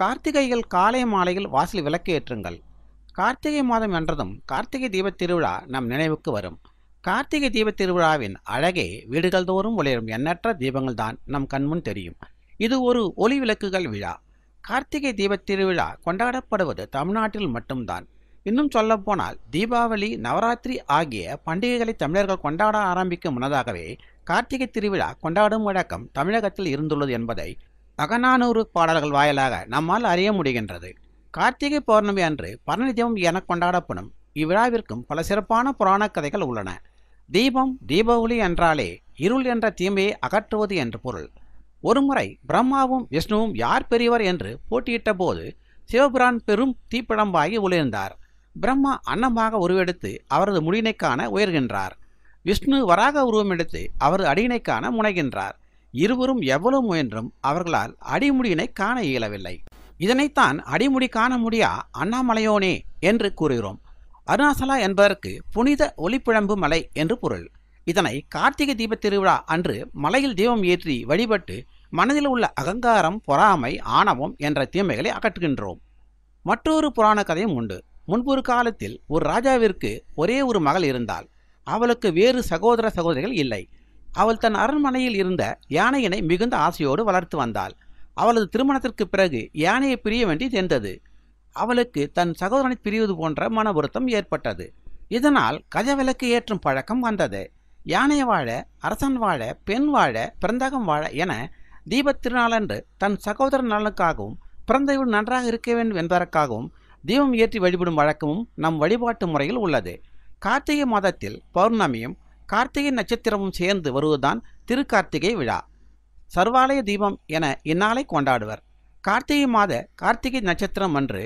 கார்த்திகைகள் காலை மாலையில் வாசல் விளக்கு ஏற்றுங்கள் கார்த்திகை மாதம் என்றதும் கார்த்திகை தீபத் திருவிழா நம் நினைவுக்கு வரும் கார்த்திகை தீபத் திருவிழாவின் அழகே வீடுகள் தோறும் ஒளிரும் எண்ணற்ற தீபங்கள் தான் நம் கண்முன் தெரியும் இது ஒரு ஒளி விளக்குகள் விழா கார்த்திகை தீபத் திருவிழா கொண்டாடப்படுவது தமிழ்நாட்டில் மட்டும்தான் இன்னும் சொல்லப்போனால் தீபாவளி நவராத்திரி ஆகிய பண்டிகைகளை தமிழர்கள் கொண்டாட ஆரம்பிக்கும் முன்னதாகவே கார்த்திகை திருவிழா கொண்டாடும் வழக்கம் தமிழகத்தில் இருந்துள்ளது என்பதை அகநானூறு பாடல்கள் வாயிலாக நம்மால் அறிய முடிகின்றது கார்த்திகை பௌர்ணமி அன்று பரணிதேவம் என கொண்டாடப்படும் இவ்விழாவிற்கும் பல சிறப்பான புராண கதைகள் உள்ளன தீபம் தீப என்றாலே இருள் என்ற தீமையை அகற்றுவது என்று பொருள் ஒருமுறை பிரம்மாவும் விஷ்ணுவும் யார் பெரியவர் என்று போட்டியிட்ட போது சிவபிரான் பெரும் தீப்பிழம்பாகி உளிர்ந்தார் பிரம்மா அன்னமாக உருவெடுத்து அவரது முடியினைக்கான உயர்கின்றார் விஷ்ணு வராக உருவம் எடுத்து அவரது அடியினைக்கான முனைகின்றார் இருவரும் எவ்வளவு முயன்றும் அவர்களால் அடிமுடியினை காண இயலவில்லை இதனைத்தான் அடிமுடி காண முடியா அண்ணாமலையோனே என்று கூறுகிறோம் அருணாசலா என்பதற்கு புனித ஒளிப்பிழம்பு மலை என்று பொருள் இதனை கார்த்திகை தீப திருவிழா அன்று மலையில் தீபம் ஏற்றி வழிபட்டு மனதில் உள்ள அகங்காரம் பொறாமை ஆணவம் என்ற தீமைகளை அகற்றுகின்றோம் மற்றொரு புராண கதையும் உண்டு முன்பொரு காலத்தில் ஒரு ராஜாவிற்கு ஒரே ஒரு மகள் இருந்தால் அவளுக்கு வேறு சகோதர சகோதரிகள் இல்லை அவள் தன் அரண்மனையில் இருந்த யானையினை மிகுந்த ஆசையோடு வளர்த்து வந்தாள் அவளது திருமணத்திற்கு பிறகு யானையை பிரிய வேண்டி சேர்ந்தது அவளுக்கு தன் சகோதரனை பிரிவது போன்ற மன வருத்தம் ஏற்பட்டது இதனால் கஜவிலக்கு ஏற்றும் பழக்கம் வந்தது யானை வாழ அரசன் வாழ பெண் வாழ பிறந்தகம் வாழ என தீபத் திருநாளன்று தன் சகோதரன் நலனுக்காகவும் பிறந்தவள் நன்றாக இருக்க வேண்டும் என்பதற்காகவும் தீபம் ஏற்றி வழிபடும் வழக்கமும் நம் வழிபாட்டு முறையில் உள்ளது கார்த்திகை மாதத்தில் பௌர்ணமியும் கார்த்திகை நட்சத்திரமும் சேர்ந்து வருவதுதான் திருக்கார்த்திகை விழா சர்வாலய தீபம் என இந்நாளை கொண்டாடுவர் கார்த்திகை மாத கார்த்திகை நட்சத்திரம் அன்று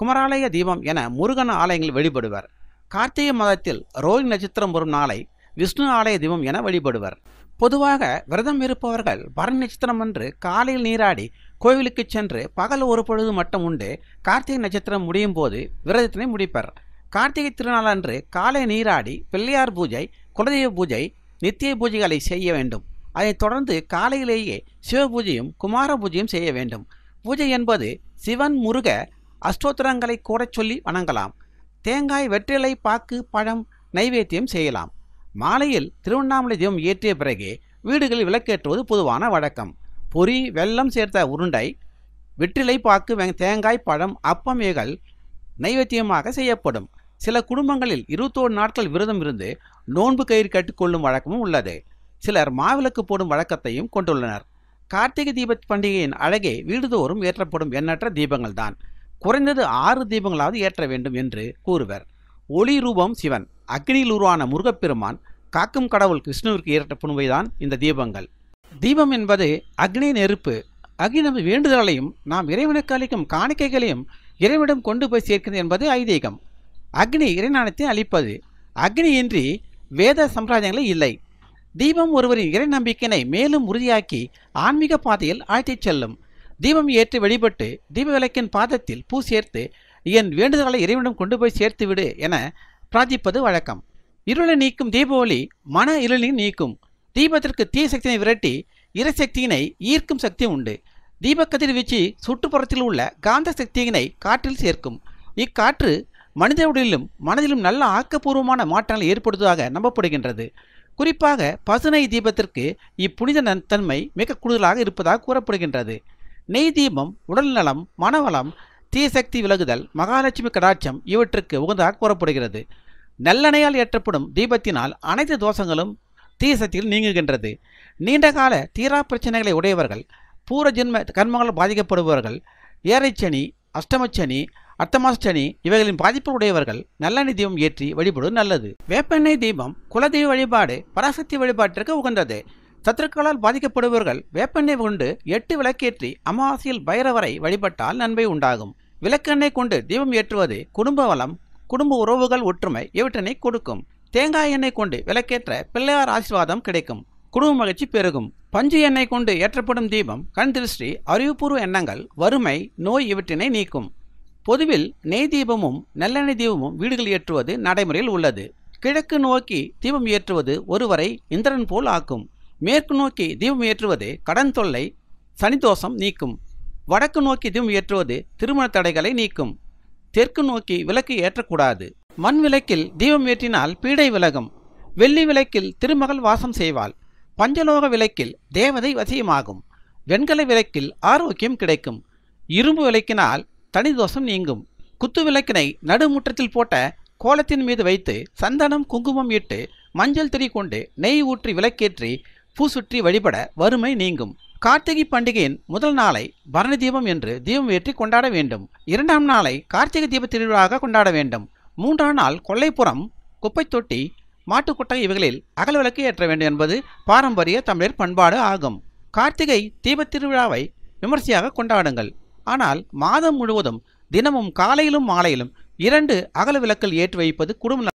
குமராலய தீபம் என முருகன் ஆலயங்கள் வழிபடுவர் கார்த்திகை மாதத்தில் ரோஹி நட்சத்திரம் வரும் நாளை விஷ்ணு ஆலய தீபம் என வழிபடுவர் பொதுவாக விரதம் இருப்பவர்கள் பரணி நட்சத்திரம் அன்று காலையில் நீராடி கோவிலுக்கு சென்று பகல் ஒரு பொழுது மட்டும் உண்டு கார்த்திகை நட்சத்திரம் முடியும் போது விரதத்தினை முடிப்பர் கார்த்திகை திருநாள் அன்று காலை நீராடி பிள்ளையார் பூஜை குலதெய்வ பூஜை நித்திய பூஜைகளை செய்ய வேண்டும் அதைத் தொடர்ந்து காலையிலேயே சிவ பூஜையும் குமார பூஜையும் செய்ய வேண்டும் பூஜை என்பது சிவன் முருக அஷ்டோத்திரங்களை கூடச் சொல்லி வணங்கலாம் தேங்காய் வெற்றிலை பாக்கு பழம் நைவேத்தியம் செய்யலாம் மாலையில் திருவண்ணாமலை தீபம் ஏற்றிய பிறகே வீடுகளில் விளக்கேற்றுவது பொதுவான வழக்கம் பொறி வெல்லம் சேர்த்த உருண்டை வெற்றிலை பாக்கு தேங்காய் பழம் அப்பம் நைவேத்தியமாக செய்யப்படும் சில குடும்பங்களில் இருபத்தோரு நாட்கள் விரதம் இருந்து நோன்பு கயிறு கட்டிக்கொள்ளும் வழக்கமும் உள்ளது சிலர் மாவிளக்கு போடும் வழக்கத்தையும் கொண்டுள்ளனர் கார்த்திகை தீப பண்டிகையின் அழகே வீடுதோறும் ஏற்றப்படும் எண்ணற்ற தீபங்கள் தான் குறைந்தது ஆறு தீபங்களாவது ஏற்ற வேண்டும் என்று கூறுவர் ஒளி ரூபம் சிவன் அக்னியில் உருவான முருகப்பெருமான் காக்கும் கடவுள் கிருஷ்ணுவிற்கு ஏற்றப்படுவைதான் இந்த தீபங்கள் தீபம் என்பது அக்னி நெருப்பு அக்னி வேண்டுதலையும் நாம் இறைவனுக்கு அளிக்கும் காணிக்கைகளையும் இறைவனிடம் கொண்டு போய் சேர்க்கிறது என்பது ஐதீகம் அக்னி இறைநாணத்தை அளிப்பது அக்னியின்றி வேத சம்பிராஜங்களே இல்லை தீபம் ஒருவரின் இறை நம்பிக்கையினை மேலும் உறுதியாக்கி ஆன்மீக பாதையில் ஆழ்த்திச் செல்லும் தீபம் ஏற்றி வழிபட்டு தீப விளக்கின் பாதத்தில் பூ சேர்த்து என் வேண்டுதலை இறைவனும் கொண்டு போய் சேர்த்து விடு என பிரார்த்திப்பது வழக்கம் இருளை நீக்கும் தீப ஒளி மன இருளை நீக்கும் தீபத்திற்கு தீ சக்தியினை விரட்டி இறைசக்தியினை ஈர்க்கும் சக்தி உண்டு தீபக்கதிர் வீச்சு சுற்றுப்புறத்தில் உள்ள காந்த சக்தியினை காற்றில் சேர்க்கும் இக்காற்று மனித உடலிலும் மனதிலும் நல்ல ஆக்கப்பூர்வமான மாற்றங்களை ஏற்படுத்துவதாக நம்பப்படுகின்றது குறிப்பாக பசுனை தீபத்திற்கு இப்புனித தன்மை மிக கூடுதலாக இருப்பதாக கூறப்படுகின்றது நெய் தீபம் உடல் நலம் மனவளம் தீசக்தி விலகுதல் மகாலட்சுமி கடாட்சம் இவற்றுக்கு உகந்ததாக கூறப்படுகிறது நல்லெண்ணையால் ஏற்றப்படும் தீபத்தினால் அனைத்து தோஷங்களும் தீசக்தியில் நீங்குகின்றது நீண்டகால தீரா பிரச்சனைகளை உடையவர்கள் பூர ஜென்ம கர்மங்களால் பாதிக்கப்படுபவர்கள் ஏரைச்சனி அஷ்டமச்சனி அர்த்தமாஷ்டனி இவைகளின் பாதிப்பு உடையவர்கள் நல்லெண்ணெய் தீபம் ஏற்றி வழிபடுவது நல்லது வேப்பெண்ணெய் தீபம் குலதெய்வ வழிபாடு பராசக்தி வழிபாட்டிற்கு உகந்தது சத்துருக்களால் பாதிக்கப்படுபவர்கள் வேப்பெண்ணெய் கொண்டு எட்டு விளக்கேற்றி அமாவாசையில் பைரவரை வழிபட்டால் நன்மை உண்டாகும் விளக்கெண்ணெய் கொண்டு தீபம் ஏற்றுவது குடும்ப வளம் குடும்ப உறவுகள் ஒற்றுமை இவற்றினை கொடுக்கும் தேங்காய் எண்ணெய் கொண்டு விளக்கேற்ற பிள்ளையார் ஆசீர்வாதம் கிடைக்கும் குடும்ப மகிழ்ச்சி பெருகும் பஞ்சு எண்ணெய் கொண்டு ஏற்றப்படும் தீபம் கண் திருஷ்டி அறிவுபூர்வ எண்ணங்கள் வறுமை நோய் இவற்றினை நீக்கும் பொதுவில் நெய் தீபமும் நல்லெண்ணெய் தீபமும் வீடுகள் ஏற்றுவது நடைமுறையில் உள்ளது கிழக்கு நோக்கி தீபம் ஏற்றுவது ஒருவரை இந்திரன் போல் ஆக்கும் மேற்கு நோக்கி தீபம் ஏற்றுவது கடன் தொல்லை சனிதோஷம் நீக்கும் வடக்கு நோக்கி தீபம் ஏற்றுவது திருமண தடைகளை நீக்கும் தெற்கு நோக்கி விளக்கு ஏற்றக்கூடாது மண் விளக்கில் தீபம் ஏற்றினால் பீடை விலகும் வெள்ளி விளக்கில் திருமகள் வாசம் செய்வாள் பஞ்சலோக விளக்கில் தேவதை வசியமாகும் வெண்கல விளக்கில் ஆரோக்கியம் கிடைக்கும் இரும்பு விளக்கினால் தனிதோஷம் நீங்கும் குத்து விளக்கினை நடுமுற்றத்தில் போட்ட கோலத்தின் மீது வைத்து சந்தனம் குங்குமம் இட்டு மஞ்சள் திரி கொண்டு நெய் ஊற்றி விளக்கேற்றி பூ சுற்றி வழிபட வறுமை நீங்கும் கார்த்திகை பண்டிகையின் முதல் நாளை பரணி தீபம் என்று தீபம் ஏற்றி கொண்டாட வேண்டும் இரண்டாம் நாளை கார்த்திகை தீப திருவிழாவாக கொண்டாட வேண்டும் மூன்றாம் நாள் கொல்லைப்புறம் குப்பை தொட்டி மாட்டுக்குட்டை இவைகளில் அகல் விளக்கு ஏற்ற வேண்டும் என்பது பாரம்பரிய தமிழர் பண்பாடு ஆகும் கார்த்திகை தீபத் திருவிழாவை விமர்சையாக கொண்டாடுங்கள் ஆனால் மாதம் முழுவதும் தினமும் காலையிலும் மாலையிலும் இரண்டு அகல விளக்கில் ஏற்றி வைப்பது குடும்ப